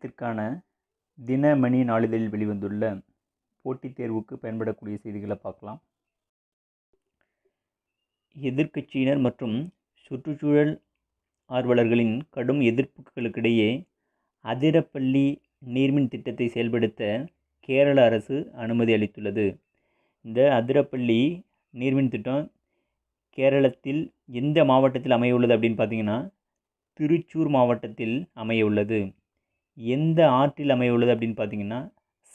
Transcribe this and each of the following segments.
தினத்திற்கான தினமணி நாளிதழில் வெளிவந்துள்ள போட்டித் தேர்வுக்கு பயன்படக்கூடிய செய்திகளை பார்க்கலாம் எதிர்க்கட்சியினர் மற்றும் சுற்றுச்சூழல் ஆர்வலர்களின் கடும் எதிர்ப்புகளுக்கிடையே அதிரப்பள்ளி நீர்மின் திட்டத்தை செயல்படுத்த கேரள அரசு அனுமதி அளித்துள்ளது இந்த அதிரப்பள்ளி நீர்மின் திட்டம் கேரளத்தில் எந்த மாவட்டத்தில் அமைய உள்ளது அப்படின்னு பார்த்தீங்கன்னா திருச்சூர் மாவட்டத்தில் அமைய உள்ளது எந்த ஆற்றில் அமையுள்ளது அப்படின்னு பார்த்தீங்கன்னா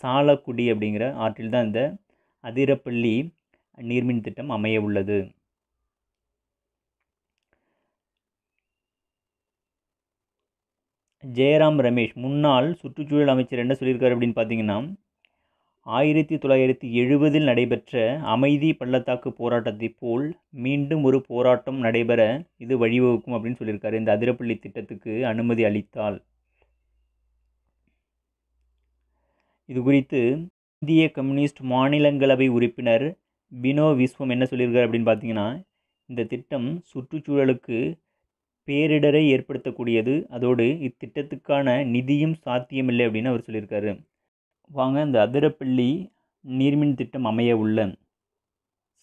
சாலக்குடி அப்படிங்கிற ஆற்றில் தான் இந்த அதிரப்பள்ளி நீர்மின் திட்டம் அமைய உள்ளது ஜெயராம் ரமேஷ் முன்னாள் சுற்றுச்சூழல் அமைச்சர் என்ன சொல்லியிருக்காரு அப்படின்னு பார்த்தீங்கன்னா ஆயிரத்தி தொள்ளாயிரத்தி எழுபதில் நடைபெற்ற அமைதி பள்ளத்தாக்கு போராட்டத்தை போல் மீண்டும் ஒரு போராட்டம் நடைபெற இது வழிவகுக்கும் அப்படின்னு சொல்லியிருக்காரு இந்த அதிரப்பள்ளி திட்டத்துக்கு அனுமதி அளித்தால் இது குறித்து இந்திய கம்யூனிஸ்ட் மாநிலங்களவை உறுப்பினர் பினோ விஸ்வம் என்ன சொல்லியிருக்கார் அப்படின்னு பார்த்தீங்கன்னா இந்த திட்டம் சுற்றுச்சூழலுக்கு பேரிடரை ஏற்படுத்தக்கூடியது அதோடு இத்திட்டத்துக்கான நிதியும் சாத்தியமில்லை அப்படின்னு அவர் சொல்லியிருக்காரு வாங்க இந்த அதிரப்பள்ளி நீர்மின் திட்டம் அமைய உள்ள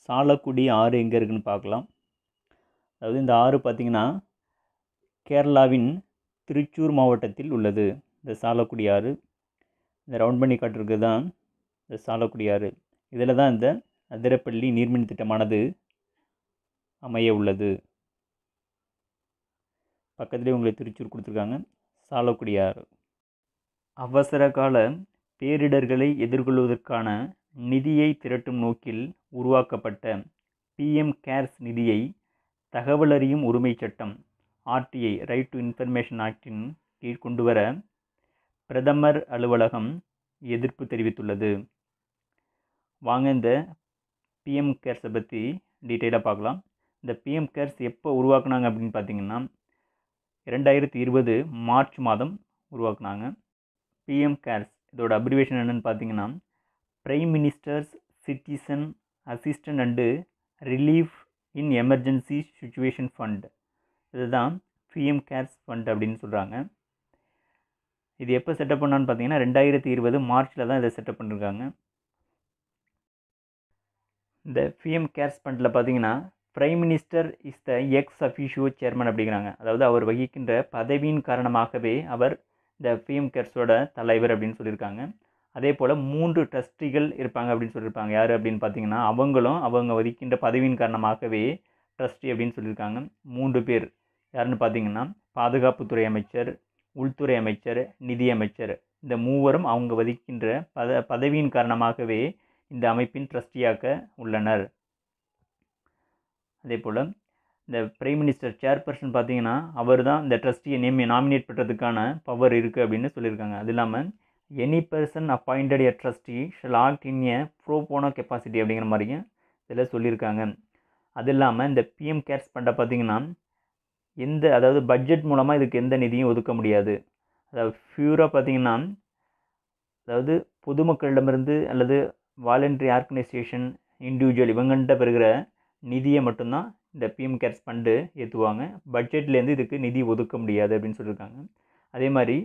சாலக்குடி ஆறு எங்கே இருக்குதுன்னு பார்க்கலாம் அதாவது இந்த ஆறு பார்த்திங்கன்னா கேரளாவின் திருச்சூர் மாவட்டத்தில் உள்ளது இந்த சாலக்குடி ஆறு இந்த ரவுண்ட் பண்ணி காட்டுறது தான் இந்த சாலக்குடியாறு இதில் தான் இந்த அதிரப்பள்ளி நீர்மின் திட்டமானது அமைய உள்ளது பக்கத்துலேயே உங்களுக்கு திருச்சூர் கொடுத்துருக்காங்க சாலக்குடியாறு அவசர கால பேரிடர்களை எதிர்கொள்வதற்கான நிதியை திரட்டும் நோக்கில் உருவாக்கப்பட்ட பிஎம் கேர்ஸ் நிதியை தகவலறியும் உரிமை சட்டம் ஆர்டிஐ ரைட் டு இன்ஃபர்மேஷன் ஆக்டின் கீழ் கொண்டு வர பிரதமர் அலுவலகம் எதிர்ப்பு தெரிவித்துள்ளது வாங்க இந்த பிஎம் கேர்ஸை பற்றி டீட்டெயிலாக பார்க்கலாம் இந்த பிஎம் கேர்ஸ் எப்போ உருவாக்குனாங்க அப்படின்னு பார்த்தீங்கன்னா ரெண்டாயிரத்தி இருபது மார்ச் மாதம் உருவாக்குனாங்க பிஎம் கேர்ஸ் இதோட அப்ரிவேஷன் என்னென்னு பார்த்தீங்கன்னா prime minister's citizen assistant and relief in emergency situation fund இதுதான் பிஎம் கேர்ஸ் ஃபண்ட் அப்படின்னு சொல்கிறாங்க இது எப்போ செட்டப் பண்ணான்னு பார்த்தீங்கன்னா ரெண்டாயிரத்தி இருபது மார்ச்சில் தான் இதை செட்டப் பண்ணியிருக்காங்க இந்த பிஎம் கேர்ஸ் ஃபண்டில் பார்த்தீங்கன்னா prime minister is the ex officio chairman அப்படிங்கிறாங்க அதாவது அவர் வகிக்கின்ற பதவியின் காரணமாகவே அவர் இந்த பிஎம் கேர்ஸோட தலைவர் அப்படின்னு சொல்லியிருக்காங்க அதே போல் மூன்று ட்ரஸ்டிகள் இருப்பாங்க அப்படின்னு சொல்லியிருப்பாங்க யார் அப்படின்னு பார்த்தீங்கன்னா அவங்களும் அவங்க வகிக்கின்ற பதவியின் காரணமாகவே ட்ரஸ்டி அப்படின்னு சொல்லியிருக்காங்க மூன்று பேர் யாருன்னு பார்த்தீங்கன்னா பாதுகாப்புத்துறை அமைச்சர் உள்துறை அமைச்சர் நிதியமைச்சர் இந்த மூவரும் அவங்க வதிக்கின்ற பத பதவியின் காரணமாகவே இந்த அமைப்பின் ட்ரஸ்டியாக உள்ளனர் அதே போல் இந்த பிரைம் மினிஸ்டர் சேர்பர்சன் பார்த்தீங்கன்னா அவர் தான் இந்த ட்ரஸ்டியை நேம் நாமினேட் பண்ணுறதுக்கான பவர் இருக்குது அப்படின்னு சொல்லியிருக்காங்க அது இல்லாமல் any person appointed a trustee shall act in a pro bono capacity அப்படிங்கிற மாதிரியும் இதில் சொல்லியிருக்காங்க அது இல்லாமல் இந்த பிஎம் கேர்ஸ் ஃபண்டை பார்த்திங்கன்னா எந்த அதாவது பட்ஜெட் மூலமாக இதுக்கு எந்த நிதியும் ஒதுக்க முடியாது அதாவது ஃபியூராக பார்த்திங்கன்னா அதாவது பொதுமக்களிடமிருந்து அல்லது வாலண்டரி ஆர்கனைசேஷன் இண்டிவிஜுவல் இவங்கள்ட்ட பெறுகிற நிதியை மட்டும்தான் இந்த பிஎம் கேர்ஸ் ஃபண்டு ஏற்றுவாங்க பட்ஜெட்லேருந்து இதுக்கு நிதி ஒதுக்க முடியாது அப்படின்னு சொல்லியிருக்காங்க அதே மாதிரி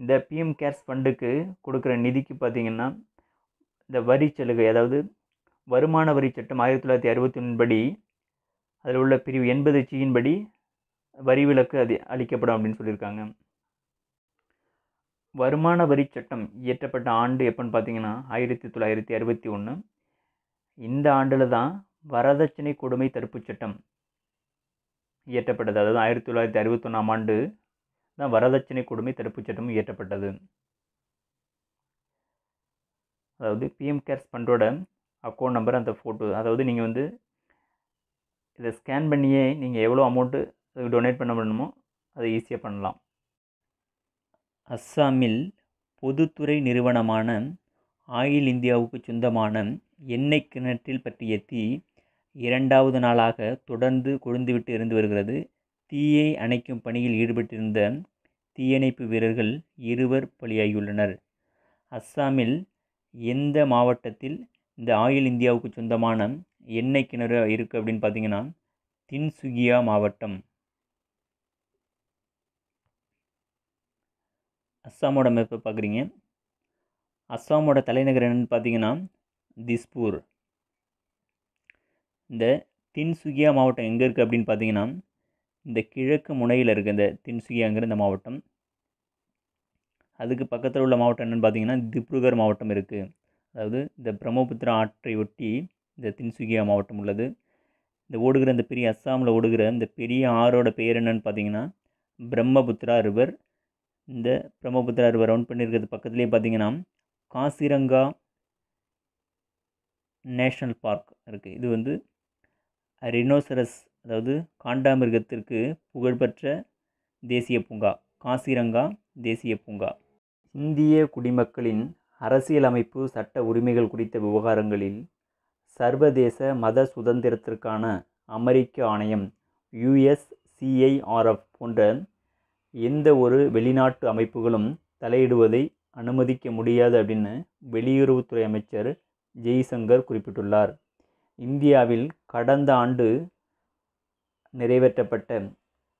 இந்த பிஎம் கேர்ஸ் ஃபண்டுக்கு கொடுக்குற நிதிக்கு பார்த்திங்கன்னா இந்த வரி சலுகை அதாவது வருமான வரி சட்டம் ஆயிரத்தி தொள்ளாயிரத்தி அறுபத்தி ஒன்படி அதில் உள்ள பிரிவு எண்பது சியின் படி வரி விலக்கு அது அளிக்கப்படும் அப்படின்னு சொல்லியிருக்காங்க வருமான வரி சட்டம் இயற்றப்பட்ட ஆண்டு எப்போன்னு பார்த்தீங்கன்னா ஆயிரத்தி தொள்ளாயிரத்தி அறுபத்தி ஒன்று இந்த ஆண்டில் தான் வரதட்சணை கொடுமை தடுப்புச் சட்டம் இயற்றப்பட்டது அதாவது ஆயிரத்தி தொள்ளாயிரத்தி அறுபத்தொன்னாம் ஆண்டு தான் வரதட்சணை கொடுமை தடுப்புச் சட்டம் இயற்றப்பட்டது அதாவது பிஎம் கேர்ஸ் ஃபண்டோட அக்கௌண்ட் நம்பர் அந்த ஃபோட்டோ அதாவது நீங்கள் வந்து இதை ஸ்கேன் பண்ணியே நீங்கள் எவ்வளோ அமௌண்ட்டு அதுக்கு டொனேட் பண்ண பண்ணணுமோ அதை ஈஸியாக பண்ணலாம் அஸ்ஸாமில் பொதுத்துறை நிறுவனமான ஆயில் இந்தியாவுக்கு சொந்தமான எண்ணெய் கிணற்றில் பற்றிய தீ இரண்டாவது நாளாக தொடர்ந்து கொழுந்துவிட்டு இருந்து வருகிறது தீயை அணைக்கும் பணியில் ஈடுபட்டிருந்த தீயணைப்பு வீரர்கள் இருவர் பலியாகியுள்ளனர் அஸ்ஸாமில் எந்த மாவட்டத்தில் இந்த ஆயில் இந்தியாவுக்கு சொந்தமான எண்ணெய் கிணறு இருக்குது அப்படின்னு பார்த்தீங்கன்னா தின்சுகியா மாவட்டம் அஸ்ஸாமோட மேப்பை பார்க்குறீங்க அஸ்ஸாமோட தலைநகர் என்னென்னு பார்த்தீங்கன்னா திஸ்பூர் இந்த தின்சுகியா மாவட்டம் எங்கே இருக்குது அப்படின்னு பார்த்தீங்கன்னா இந்த கிழக்கு முனையில் இருக்குது இந்த தின்சுகியாங்கிற இந்த மாவட்டம் அதுக்கு பக்கத்தில் உள்ள மாவட்டம் என்னென்னு பார்த்தீங்கன்னா திப்ருகர் மாவட்டம் இருக்குது அதாவது இந்த பிரம்மபுத்திரா ஆற்றை ஒட்டி இந்த தின்சுகியா மாவட்டம் உள்ளது இந்த ஓடுகிற இந்த பெரிய அஸ்ஸாமில் ஓடுகிற இந்த பெரிய ஆறோட பேர் என்னென்னு பார்த்தீங்கன்னா பிரம்மபுத்திரா ரிவர் இந்த பிரம்மபுத்திரா ரிவர் ரவுண்ட் பண்ணியிருக்கிறது பக்கத்துலேயே பார்த்தீங்கன்னா காசிரங்கா நேஷ்னல் பார்க் இருக்குது இது வந்து ரினோசரஸ் அதாவது காண்டாமிருகத்திற்கு புகழ்பெற்ற தேசிய பூங்கா காசிரங்கா தேசிய பூங்கா இந்திய குடிமக்களின் அரசியலமைப்பு சட்ட உரிமைகள் குறித்த விவகாரங்களில் சர்வதேச மத சுதந்திரத்திற்கான அமெரிக்க ஆணையம் யுஎஸ்சிஐஆர்எஃப் போன்ற எந்த ஒரு வெளிநாட்டு அமைப்புகளும் தலையிடுவதை அனுமதிக்க முடியாது அப்படின்னு வெளியுறவுத்துறை அமைச்சர் ஜெய்சங்கர் குறிப்பிட்டுள்ளார் இந்தியாவில் கடந்த ஆண்டு நிறைவேற்றப்பட்ட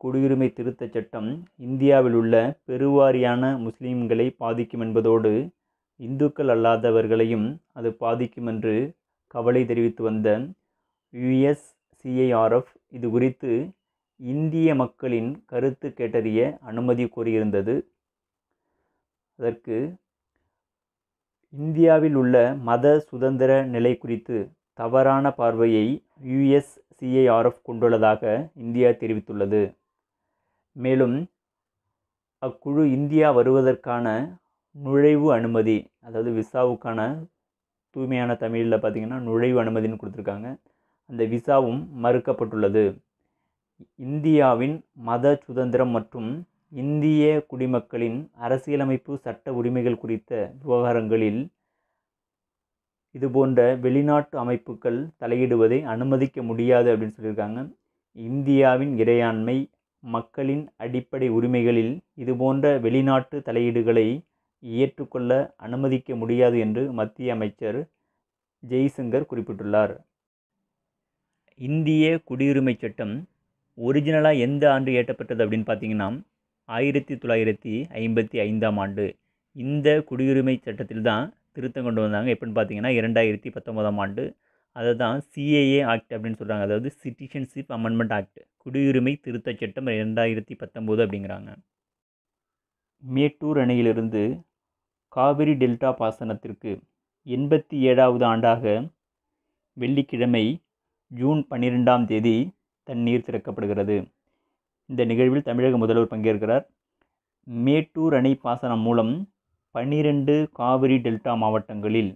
குடியுரிமை திருத்தச் சட்டம் இந்தியாவில் உள்ள பெருவாரியான முஸ்லீம்களை பாதிக்கும் என்பதோடு இந்துக்கள் அல்லாதவர்களையும் அது பாதிக்கும் என்று கவலை தெரிவித்து வந்த யுஎஸ்சிஐஆர்எஃப் இது குறித்து இந்திய மக்களின் கருத்து கேட்டறிய அனுமதி கோரியிருந்தது அதற்கு இந்தியாவில் உள்ள மத சுதந்திர நிலை குறித்து தவறான பார்வையை யுஎஸ்சிஐஆர்எஃப் கொண்டுள்ளதாக இந்தியா தெரிவித்துள்ளது மேலும் அக்குழு இந்தியா வருவதற்கான நுழைவு அனுமதி அதாவது விசாவுக்கான தூய்மையான தமிழில் பார்த்திங்கன்னா நுழைவு அனுமதின்னு கொடுத்துருக்காங்க அந்த விசாவும் மறுக்கப்பட்டுள்ளது இந்தியாவின் மத சுதந்திரம் மற்றும் இந்திய குடிமக்களின் அரசியலமைப்பு சட்ட உரிமைகள் குறித்த விவகாரங்களில் இதுபோன்ற வெளிநாட்டு அமைப்புகள் தலையிடுவதை அனுமதிக்க முடியாது அப்படின்னு சொல்லியிருக்காங்க இந்தியாவின் இறையாண்மை மக்களின் அடிப்படை உரிமைகளில் இதுபோன்ற வெளிநாட்டு தலையீடுகளை ஏற்றுக்கொள்ள அனுமதிக்க முடியாது என்று மத்திய அமைச்சர் ஜெய்சங்கர் குறிப்பிட்டுள்ளார் இந்திய குடியுரிமை சட்டம் ஒரிஜினலாக எந்த ஆண்டு ஏற்றப்பட்டது அப்படின்னு பார்த்தீங்கன்னா ஆயிரத்தி தொள்ளாயிரத்தி ஐம்பத்தி ஐந்தாம் ஆண்டு இந்த குடியுரிமை சட்டத்தில் தான் திருத்தம் கொண்டு வந்தாங்க எப்படின்னு பார்த்தீங்கன்னா இரண்டாயிரத்தி பத்தொம்போதாம் ஆண்டு அதை தான் சிஏஏ ஆக்ட் அப்படின்னு சொல்கிறாங்க அதாவது சிட்டிசன்ஷிப் அமெண்ட்மெண்ட் ஆக்ட் குடியுரிமை திருத்தச் சட்டம் ரெண்டாயிரத்தி பத்தொம்போது அப்படிங்கிறாங்க மேட்டூர் அணையிலிருந்து காவிரி டெல்டா பாசனத்திற்கு எண்பத்தி ஏழாவது ஆண்டாக வெள்ளிக்கிழமை ஜூன் பன்னிரெண்டாம் தேதி தண்ணீர் திறக்கப்படுகிறது இந்த நிகழ்வில் தமிழக முதல்வர் பங்கேற்கிறார் மேட்டூர் அணை பாசனம் மூலம் பன்னிரண்டு காவிரி டெல்டா மாவட்டங்களில்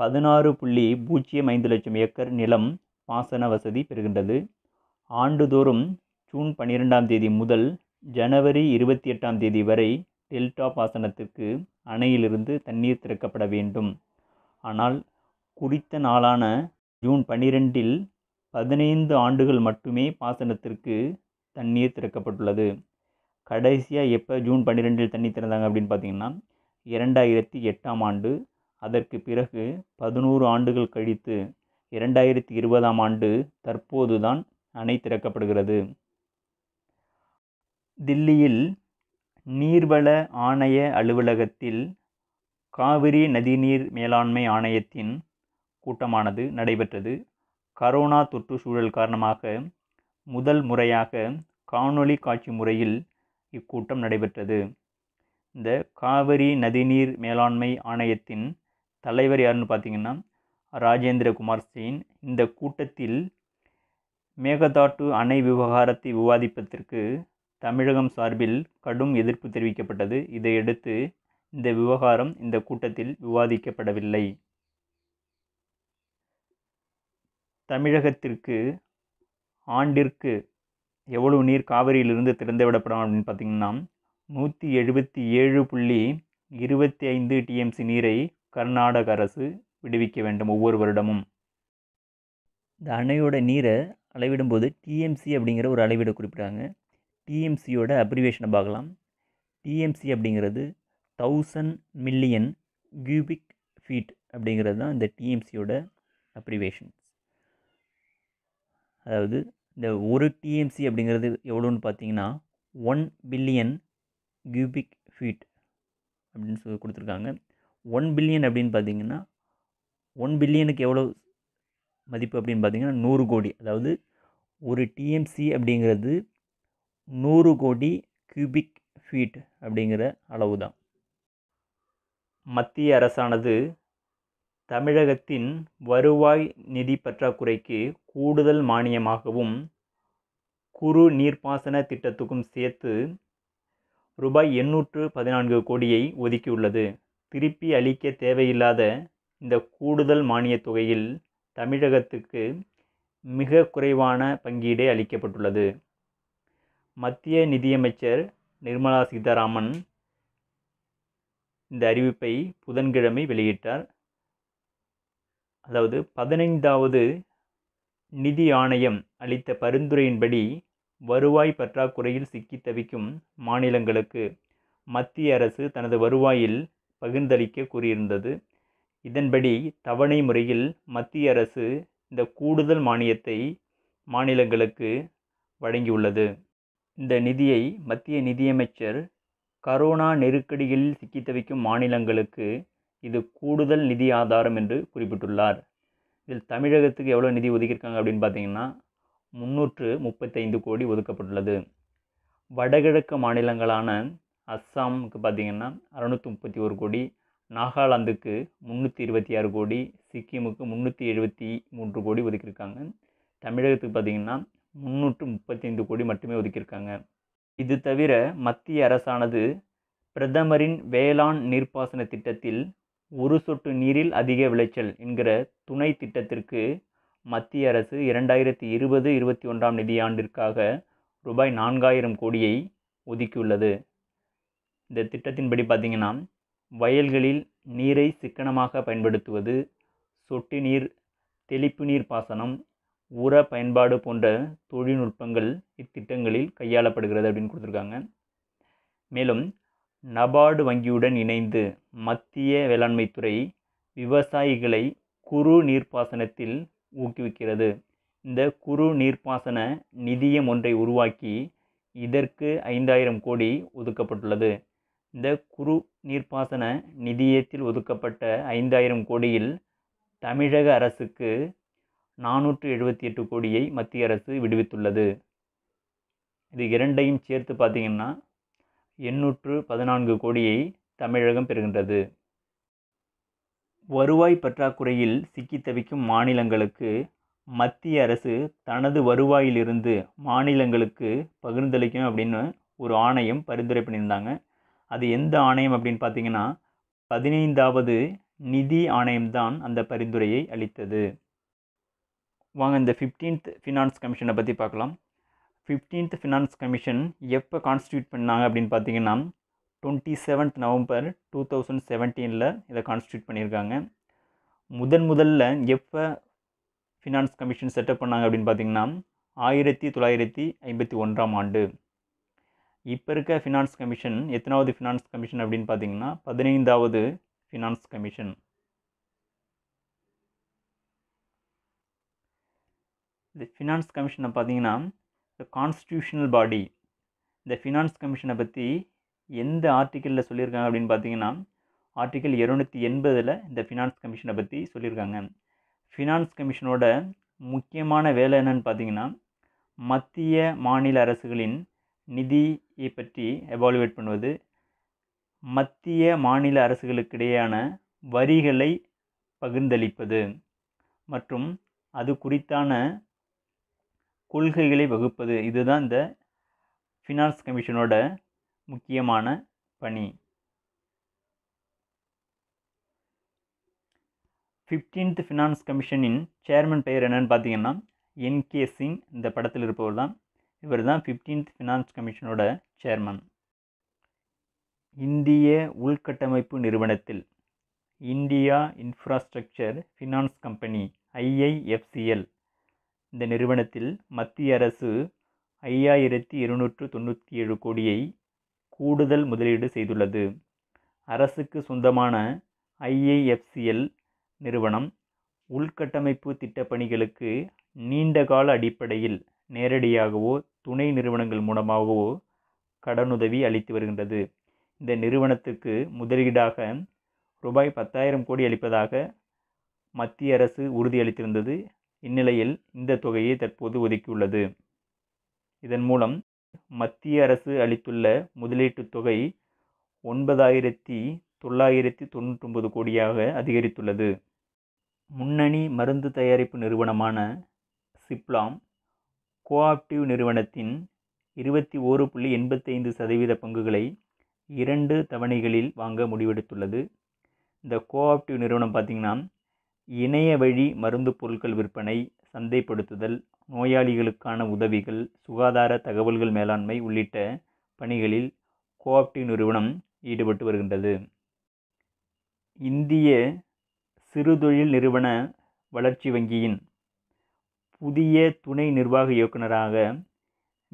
பதினாறு புள்ளி பூஜ்ஜியம் ஐந்து லட்சம் ஏக்கர் நிலம் பாசன வசதி பெறுகின்றது ஆண்டுதோறும் ஜூன் பன்னிரெண்டாம் தேதி முதல் ஜனவரி இருபத்தி எட்டாம் தேதி வரை டெல்டா பாசனத்திற்கு அணையிலிருந்து தண்ணீர் திறக்கப்பட வேண்டும் ஆனால் குறித்த நாளான ஜூன் பன்னிரெண்டில் பதினைந்து ஆண்டுகள் மட்டுமே பாசனத்திற்கு தண்ணீர் திறக்கப்பட்டுள்ளது கடைசியாக எப்போ ஜூன் பன்னிரெண்டில் தண்ணி திறந்தாங்க அப்படின்னு பார்த்தீங்கன்னா இரண்டாயிரத்தி எட்டாம் ஆண்டு அதற்கு பிறகு பதினோரு ஆண்டுகள் கழித்து இரண்டாயிரத்தி இருபதாம் ஆண்டு தற்போது தான் அணை திறக்கப்படுகிறது தில்லியில் நீர்வள ஆணைய அலுவலகத்தில் காவிரி நதிநீர் மேலாண்மை ஆணையத்தின் கூட்டமானது நடைபெற்றது கரோனா தொற்று சூழல் காரணமாக முதல் முறையாக காணொளி காட்சி முறையில் இக்கூட்டம் நடைபெற்றது இந்த காவிரி நதிநீர் மேலாண்மை ஆணையத்தின் தலைவர் யாருன்னு பார்த்தீங்கன்னா ராஜேந்திர குமார் செயின் இந்த கூட்டத்தில் மேகதாட்டு அணை விவகாரத்தை விவாதிப்பதற்கு தமிழகம் சார்பில் கடும் எதிர்ப்பு தெரிவிக்கப்பட்டது இதையடுத்து இந்த விவகாரம் இந்த கூட்டத்தில் விவாதிக்கப்படவில்லை தமிழகத்திற்கு ஆண்டிற்கு எவ்வளவு நீர் காவிரியிலிருந்து திறந்துவிடப்படும் அப்படின்னு பார்த்திங்கன்னா நூற்றி எழுபத்தி ஏழு புள்ளி இருபத்தி ஐந்து டிஎம்சி நீரை கர்நாடக அரசு விடுவிக்க வேண்டும் ஒவ்வொரு வருடமும் இந்த அணையோட நீரை அளவிடும்போது டிஎம்சி அப்படிங்கிற ஒரு அளவிட குறிப்பிட்றாங்க டிஎம்சியோட அப்ரிவேஷனை பார்க்கலாம் டிஎம்சி அப்படிங்கிறது தௌசண்ட் மில்லியன் கியூபிக் ஃபீட் அப்படிங்கிறது தான் இந்த டிஎம்சியோட அப்ரிவேஷன் அதாவது இந்த ஒரு டிஎம்சி அப்படிங்கிறது எவ்வளோன்னு பார்த்தீங்கன்னா ஒன் பில்லியன் கியூபிக் ஃபீட் அப்படின்னு சொல்லி கொடுத்துருக்காங்க ஒன் பில்லியன் அப்படின்னு பார்த்தீங்கன்னா ஒன் பில்லியனுக்கு எவ்வளோ மதிப்பு அப்படின்னு பார்த்தீங்கன்னா நூறு கோடி அதாவது ஒரு டிஎம்சி அப்படிங்கிறது நூறு கோடி கியூபிக் ஃபீட் அப்படிங்கிற அளவு தான் மத்திய அரசானது தமிழகத்தின் வருவாய் நிதி பற்றாக்குறைக்கு கூடுதல் மானியமாகவும் குறு நீர்ப்பாசன திட்டத்துக்கும் சேர்த்து ரூபாய் எண்ணூற்று பதினான்கு கோடியை ஒதுக்கியுள்ளது திருப்பி அளிக்க தேவையில்லாத இந்த கூடுதல் மானியத் தொகையில் தமிழகத்துக்கு மிக குறைவான பங்கீடே அளிக்கப்பட்டுள்ளது மத்திய நிதியமைச்சர் நிர்மலா சீதாராமன் இந்த அறிவிப்பை புதன்கிழமை வெளியிட்டார் அதாவது பதினைந்தாவது நிதி ஆணையம் அளித்த பரிந்துரையின்படி வருவாய் பற்றாக்குறையில் சிக்கி தவிக்கும் மாநிலங்களுக்கு மத்திய அரசு தனது வருவாயில் பகிர்ந்தளிக்க கூறியிருந்தது இதன்படி தவணை முறையில் மத்திய அரசு இந்த கூடுதல் மானியத்தை மாநிலங்களுக்கு வழங்கியுள்ளது இந்த நிதியை மத்திய நிதியமைச்சர் கரோனா நெருக்கடியில் சிக்கி தவிக்கும் மாநிலங்களுக்கு இது கூடுதல் நிதி ஆதாரம் என்று குறிப்பிட்டுள்ளார் இதில் தமிழகத்துக்கு எவ்வளோ நிதி ஒதுக்கியிருக்காங்க அப்படின்னு பார்த்தீங்கன்னா முந்நூற்று முப்பத்தைந்து கோடி ஒதுக்கப்பட்டுள்ளது வடகிழக்கு மாநிலங்களான அஸ்ஸாமுக்கு பார்த்திங்கன்னா அறுநூற்றி முப்பத்தி ஒரு கோடி நாகாலாந்துக்கு முந்நூற்றி இருபத்தி ஆறு கோடி சிக்கிமுக்கு முந்நூற்றி எழுபத்தி மூன்று கோடி ஒதுக்கியிருக்காங்க தமிழகத்துக்கு பார்த்திங்கன்னா முந்நூற்று முப்பத்தைந்து கோடி மட்டுமே ஒதுக்கியிருக்காங்க இது தவிர மத்திய அரசானது பிரதமரின் வேளாண் நீர்ப்பாசன திட்டத்தில் ஒரு சொட்டு நீரில் அதிக விளைச்சல் என்கிற துணை திட்டத்திற்கு மத்திய அரசு இரண்டாயிரத்தி இருபது இருபத்தி ஒன்றாம் நிதியாண்டிற்காக ரூபாய் நான்காயிரம் கோடியை ஒதுக்கியுள்ளது இந்த திட்டத்தின்படி பார்த்திங்கன்னா வயல்களில் நீரை சிக்கனமாக பயன்படுத்துவது சொட்டு நீர் தெளிப்பு நீர் பாசனம் உர பயன்பாடு போன்ற தொழில்நுட்பங்கள் இத்திட்டங்களில் கையாளப்படுகிறது அப்படின்னு கொடுத்துருக்காங்க மேலும் நபார்டு வங்கியுடன் இணைந்து மத்திய வேளாண்மைத்துறை விவசாயிகளை குறு நீர்ப்பாசனத்தில் ஊக்குவிக்கிறது இந்த குறு நீர்ப்பாசன நிதியம் ஒன்றை உருவாக்கி இதற்கு ஐந்தாயிரம் கோடி ஒதுக்கப்பட்டுள்ளது இந்த குறு நீர்ப்பாசன நிதியத்தில் ஒதுக்கப்பட்ட ஐந்தாயிரம் கோடியில் தமிழக அரசுக்கு நானூற்று எழுபத்தி எட்டு கோடியை மத்திய அரசு விடுவித்துள்ளது இது இரண்டையும் சேர்த்து பார்த்திங்கன்னா எண்ணூற்று பதினான்கு கோடியை தமிழகம் பெறுகின்றது வருவாய் பற்றாக்குறையில் சிக்கி தவிக்கும் மாநிலங்களுக்கு மத்திய அரசு தனது வருவாயிலிருந்து மாநிலங்களுக்கு பகிர்ந்தளிக்கும் அப்படின்னு ஒரு ஆணையம் பரிந்துரை பண்ணியிருந்தாங்க அது எந்த ஆணையம் அப்படின்னு பார்த்தீங்கன்னா பதினைந்தாவது நிதி ஆணையம்தான் அந்த பரிந்துரையை அளித்தது வாங்க இந்த ஃபிஃப்டீன்த் ஃபினான்ஸ் கமிஷனை பற்றி பார்க்கலாம் ஃபிஃப்டீன்த் ஃபினான்ஸ் கமிஷன் எப்போ கான்ஸ்டியூட் பண்ணாங்க அப்படின்னு பார்த்தீங்கன்னா twenty seventh November two thousand செவன்டீனில் இதை கான்ஸ்டியூட் பண்ணியிருக்காங்க முதன் முதல்ல எப்போ ஃபினான்ஸ் கமிஷன் செட்டப் பண்ணாங்க அப்படின்னு பார்த்தீங்கன்னா ஆயிரத்தி தொள்ளாயிரத்தி ஐம்பத்தி ஒன்றாம் ஆண்டு இப்போ இருக்க ஃபினான்ஸ் கமிஷன் எத்தனாவது ஃபினான்ஸ் கமிஷன் அப்படின்னு பார்த்தீங்கன்னா பதினைந்தாவது ஃபினான்ஸ் கமிஷன் இந்த ஃபினான்ஸ் கமிஷனை பார்த்தீங்கன்னா த கான்ஸ்டியூஷனல் பாடி இந்த ஃபினான்ஸ் கமிஷனை பற்றி எந்த ஆர்டிக்கலில் சொல்லியிருக்காங்க அப்படின்னு பார்த்தீங்கன்னா ஆர்டிக்கிள் இரநூத்தி எண்பதில் இந்த ஃபினான்ஸ் கமிஷனை பற்றி சொல்லியிருக்காங்க ஃபினான்ஸ் கமிஷனோட முக்கியமான வேலை என்னன்னு பார்த்தீங்கன்னா மத்திய மாநில அரசுகளின் நிதியை பற்றி எவாலுவேட் பண்ணுவது மத்திய மாநில அரசுகளுக்கிடையான வரிகளை பகிர்ந்தளிப்பது மற்றும் அது குறித்தான கொள்கைகளை வகுப்பது இதுதான் இந்த ஃபினான்ஸ் கமிஷனோட முக்கியமான பணி ஃபிஃப்டீன்த் ஃபினான்ஸ் கமிஷனின் சேர்மன் பெயர் என்னன்னு பார்த்தீங்கன்னா என் கே சிங் இந்த படத்தில் இருப்பவர் தான் இவர் தான் ஃபிஃப்டீன்த் ஃபினான்ஸ் கமிஷனோட சேர்மன் இந்திய உள்கட்டமைப்பு நிறுவனத்தில் India infrastructure finance company IIFCL இந்த நிறுவனத்தில் மத்திய அரசு ஐயாயிரத்தி இருநூற்று தொண்ணூற்றி ஏழு கோடியை கூடுதல் முதலீடு செய்துள்ளது அரசுக்கு சொந்தமான ஐஏஎஃப்சிஎல் நிறுவனம் உள்கட்டமைப்பு திட்டப்பணிகளுக்கு நீண்டகால அடிப்படையில் நேரடியாகவோ துணை நிறுவனங்கள் மூலமாகவோ கடனுதவி அளித்து வருகின்றது இந்த நிறுவனத்துக்கு முதலீடாக ரூபாய் பத்தாயிரம் கோடி அளிப்பதாக மத்திய அரசு உறுதியளித்திருந்தது இந்நிலையில் இந்த தொகையை தற்போது ஒதுக்கியுள்ளது இதன் மூலம் மத்திய அரசு அளித்துள்ள முதலீட்டுத் தொகை ஒன்பதாயிரத்தி தொள்ளாயிரத்தி தொண்ணூற்றொம்பது கோடியாக அதிகரித்துள்ளது முன்னணி மருந்து தயாரிப்பு நிறுவனமான சிப்லாம் கோஆப்டிவ் நிறுவனத்தின் இருபத்தி ஓரு புள்ளி எண்பத்தைந்து சதவீத பங்குகளை இரண்டு தவணைகளில் வாங்க முடிவெடுத்துள்ளது இந்த கோஆப்டிவ் நிறுவனம் பார்த்திங்கன்னா இணைய வழி மருந்து பொருட்கள் விற்பனை சந்தைப்படுத்துதல் நோயாளிகளுக்கான உதவிகள் சுகாதார தகவல்கள் மேலாண்மை உள்ளிட்ட பணிகளில் கோஆப்டி நிறுவனம் ஈடுபட்டு வருகின்றது இந்திய சிறுதொழில் நிறுவன வளர்ச்சி வங்கியின் புதிய துணை நிர்வாக இயக்குநராக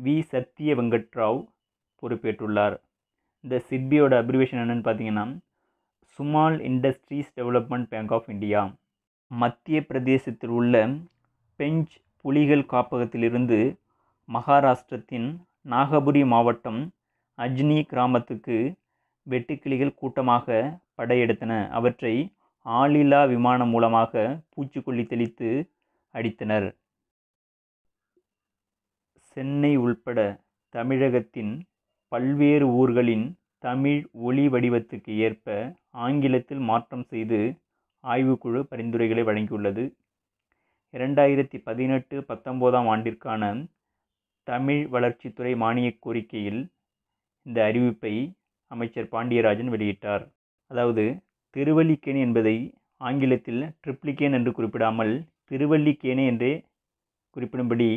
வி சத்திய வெங்கட்ராவ் பொறுப்பேற்றுள்ளார் இந்த சிட்பியோட அப்ரிவேஷன் என்னென்னு பார்த்தீங்கன்னா small industries development bank of India மத்திய பிரதேசத்தில் உள்ள பெஞ்ச் புலிகள் காப்பகத்திலிருந்து மகாராஷ்டிரத்தின் நாகபுரி மாவட்டம் அஜ்னி கிராமத்துக்கு வெட்டுக்கிளிகள் கூட்டமாக படையெடுத்தன அவற்றை ஆளில்லா விமானம் மூலமாக பூச்சிக்கொல்லி தெளித்து அடித்தனர் சென்னை உள்பட தமிழகத்தின் பல்வேறு ஊர்களின் தமிழ் ஒலி வடிவத்துக்கு ஏற்ப ஆங்கிலத்தில் மாற்றம் செய்து ஆய்வுக்குழு பரிந்துரைகளை வழங்கியுள்ளது இரண்டாயிரத்தி பதினெட்டு பத்தொம்போதாம் ஆண்டிற்கான தமிழ் வளர்ச்சித்துறை மானியக் கோரிக்கையில் இந்த அறிவிப்பை அமைச்சர் பாண்டியராஜன் வெளியிட்டார் அதாவது திருவல்லிக்கேணி என்பதை ஆங்கிலத்தில் ட்ரிப்ளிகேன் என்று குறிப்பிடாமல் திருவல்லிக்கேணி என்றே குறிப்பிடும்படி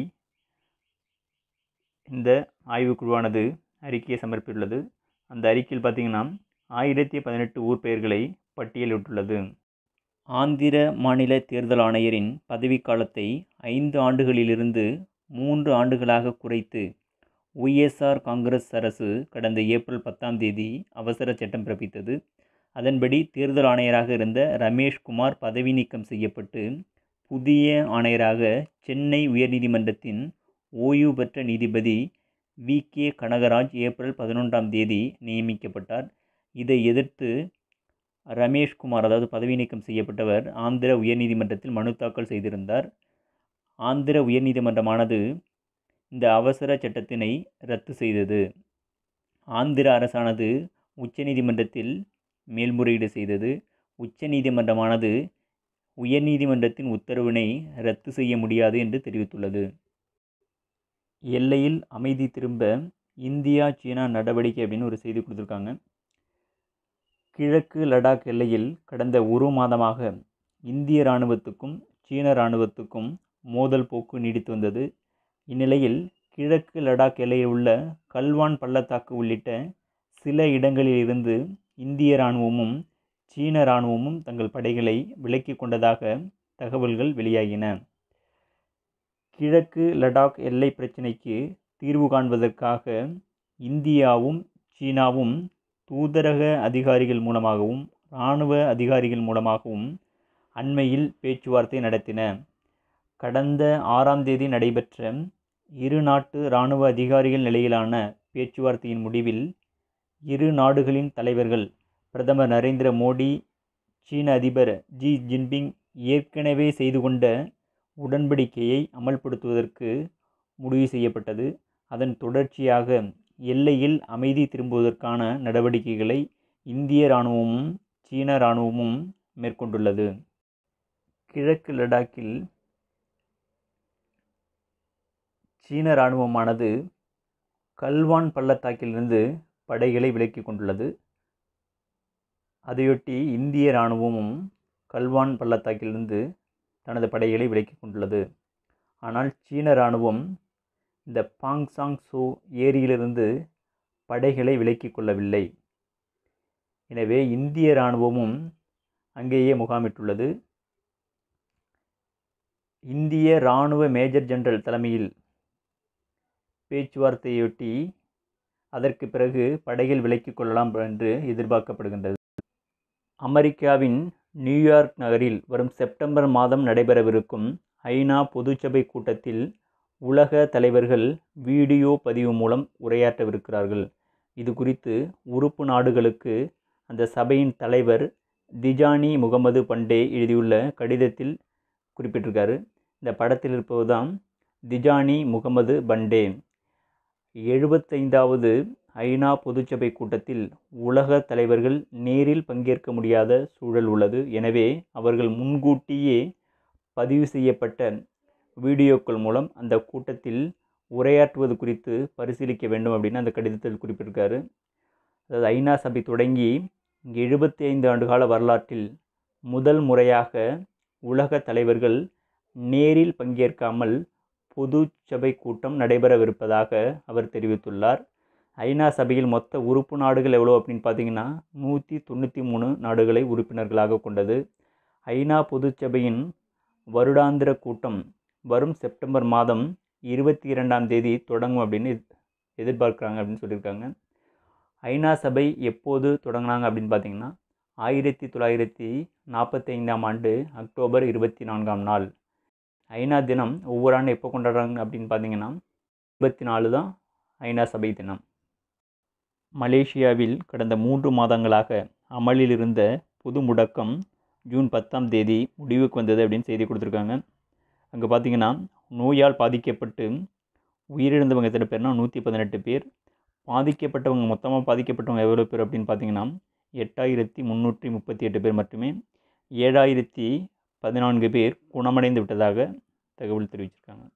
இந்த ஆய்வுக்குழுவானது அறிக்கையை சமர்ப்பித்துள்ளது அந்த அறிக்கையில் பார்த்திங்கன்னா ஆயிரத்தி பதினெட்டு ஊர் பெயர்களை பட்டியலிட்டுள்ளது ஆந்திர மாநில தேர்தல் ஆணையரின் பதவிக்காலத்தை ஐந்து ஆண்டுகளிலிருந்து மூன்று ஆண்டுகளாக குறைத்து ஒய்எஸ்ஆர் காங்கிரஸ் அரசு கடந்த ஏப்ரல் பத்தாம் தேதி அவசர சட்டம் பிறப்பித்தது அதன்படி தேர்தல் ஆணையராக இருந்த ரமேஷ்குமார் பதவி நீக்கம் செய்யப்பட்டு புதிய ஆணையராக சென்னை உயர்நீதிமன்றத்தின் ஓய்வு பெற்ற நீதிபதி வி கே கனகராஜ் ஏப்ரல் பதினொன்றாம் தேதி நியமிக்கப்பட்டார் இதை எதிர்த்து ரமேஷ்குமார் அதாவது பதவி நீக்கம் செய்யப்பட்டவர் ஆந்திர உயர்நீதிமன்றத்தில் மனு தாக்கல் செய்திருந்தார் ஆந்திர உயர்நீதிமன்றமானது இந்த அவசர சட்டத்தினை ரத்து செய்தது ஆந்திர அரசானது உச்சநீதிமன்றத்தில் மேல்முறையீடு செய்தது உச்சநீதிமன்றமானது உயர்நீதிமன்றத்தின் உத்தரவினை ரத்து செய்ய முடியாது என்று தெரிவித்துள்ளது எல்லையில் அமைதி திரும்ப இந்தியா சீனா நடவடிக்கை அப்படின்னு ஒரு செய்தி கொடுத்துருக்காங்க கிழக்கு லடாக் எல்லையில் கடந்த ஒரு மாதமாக இந்திய இராணுவத்துக்கும் சீன இராணுவத்துக்கும் மோதல் போக்கு நீடித்து வந்தது இந்நிலையில் கிழக்கு லடாக் எல்லையில் உள்ள கல்வான் பள்ளத்தாக்கு உள்ளிட்ட சில இடங்களிலிருந்து இந்திய இராணுவமும் சீன இராணுவமும் தங்கள் படைகளை விலக்கி கொண்டதாக தகவல்கள் வெளியாகின கிழக்கு லடாக் எல்லை பிரச்சினைக்கு தீர்வு காண்பதற்காக இந்தியாவும் சீனாவும் தூதரக அதிகாரிகள் மூலமாகவும் இராணுவ அதிகாரிகள் மூலமாகவும் அண்மையில் பேச்சுவார்த்தை நடத்தின கடந்த ஆறாம் தேதி நடைபெற்ற இரு நாட்டு இராணுவ அதிகாரிகள் நிலையிலான பேச்சுவார்த்தையின் முடிவில் இரு நாடுகளின் தலைவர்கள் பிரதமர் நரேந்திர மோடி சீன அதிபர் ஜி ஜின்பிங் ஏற்கனவே செய்து கொண்ட உடன்படிக்கையை அமல்படுத்துவதற்கு முடிவு செய்யப்பட்டது அதன் தொடர்ச்சியாக எல்லையில் அமைதி திரும்புவதற்கான நடவடிக்கைகளை இந்திய இராணுவமும் சீன இராணுவமும் மேற்கொண்டுள்ளது கிழக்கு லடாக்கில் சீன இராணுவமானது கல்வான் பள்ளத்தாக்கிலிருந்து படைகளை விலக்கி கொண்டுள்ளது அதையொட்டி இந்திய இராணுவமும் கல்வான் பள்ளத்தாக்கிலிருந்து தனது படைகளை விலக்கி கொண்டுள்ளது ஆனால் சீன இராணுவம் இந்த பாங்சாங் சோ ஏரியிலிருந்து படைகளை விலக்கிக் கொள்ளவில்லை எனவே இந்திய இராணுவமும் அங்கேயே முகாமிட்டுள்ளது இந்திய இராணுவ மேஜர் ஜெனரல் தலைமையில் பேச்சுவார்த்தையொட்டி அதற்கு பிறகு படைகள் விலக்கிக் கொள்ளலாம் என்று எதிர்பார்க்கப்படுகின்றது அமெரிக்காவின் நியூயார்க் நகரில் வரும் செப்டம்பர் மாதம் நடைபெறவிருக்கும் ஐநா பொதுச்சபை கூட்டத்தில் உலக தலைவர்கள் வீடியோ பதிவு மூலம் உரையாற்றவிருக்கிறார்கள் இது குறித்து உறுப்பு நாடுகளுக்கு அந்த சபையின் தலைவர் திஜானி முகமது பண்டே எழுதியுள்ள கடிதத்தில் குறிப்பிட்டிருக்காரு இந்த படத்தில் இருப்பது தான் திஜானி முகமது பண்டே எழுபத்தைந்தாவது ஐநா பொதுச்சபை கூட்டத்தில் உலக தலைவர்கள் நேரில் பங்கேற்க முடியாத சூழல் உள்ளது எனவே அவர்கள் முன்கூட்டியே பதிவு செய்யப்பட்ட வீடியோக்கள் மூலம் அந்த கூட்டத்தில் உரையாற்றுவது குறித்து பரிசீலிக்க வேண்டும் அப்படின்னு அந்த கடிதத்தில் குறிப்பிட்டிருக்காரு அதாவது ஐநா சபை தொடங்கி எழுபத்தி ஐந்து ஆண்டுகால வரலாற்றில் முதல் முறையாக உலக தலைவர்கள் நேரில் பங்கேற்காமல் பொது சபை கூட்டம் நடைபெறவிருப்பதாக அவர் தெரிவித்துள்ளார் ஐநா சபையில் மொத்த உறுப்பு நாடுகள் எவ்வளோ அப்படின்னு பார்த்தீங்கன்னா நூற்றி தொண்ணூற்றி மூணு நாடுகளை உறுப்பினர்களாக கொண்டது ஐநா பொதுச்சபையின் வருடாந்திர கூட்டம் வரும் செப்டம்பர் மாதம் இருபத்தி இரண்டாம் தேதி தொடங்கும் அப்படின்னு எதிர்பார்க்குறாங்க அப்படின்னு சொல்லியிருக்காங்க ஐநா சபை எப்போது தொடங்கினாங்க அப்படின்னு பார்த்தீங்கன்னா ஆயிரத்தி தொள்ளாயிரத்தி நாற்பத்தைந்தாம் ஆண்டு அக்டோபர் இருபத்தி நான்காம் நாள் ஐநா தினம் ஒவ்வொரு ஆண்டு எப்போ கொண்டாடுறாங்க அப்படின்னு பார்த்தீங்கன்னா இருபத்தி நாலு தான் ஐநா சபை தினம் மலேசியாவில் கடந்த மூன்று மாதங்களாக அமலில் இருந்த புது முடக்கம் ஜூன் பத்தாம் தேதி முடிவுக்கு வந்தது அப்படின்னு செய்தி கொடுத்துருக்காங்க அங்கே பார்த்திங்கன்னா நோயால் பாதிக்கப்பட்டு உயிரிழந்தவங்க எத்தனை பேர்னா நூற்றி பதினெட்டு பேர் பாதிக்கப்பட்டவங்க மொத்தமாக பாதிக்கப்பட்டவங்க எவ்வளோ பேர் அப்படின்னு பார்த்தீங்கன்னா எட்டாயிரத்தி முந்நூற்றி முப்பத்தி எட்டு பேர் மட்டுமே ஏழாயிரத்தி பதினான்கு பேர் குணமடைந்து விட்டதாக தகவல் தெரிவிச்சிருக்காங்க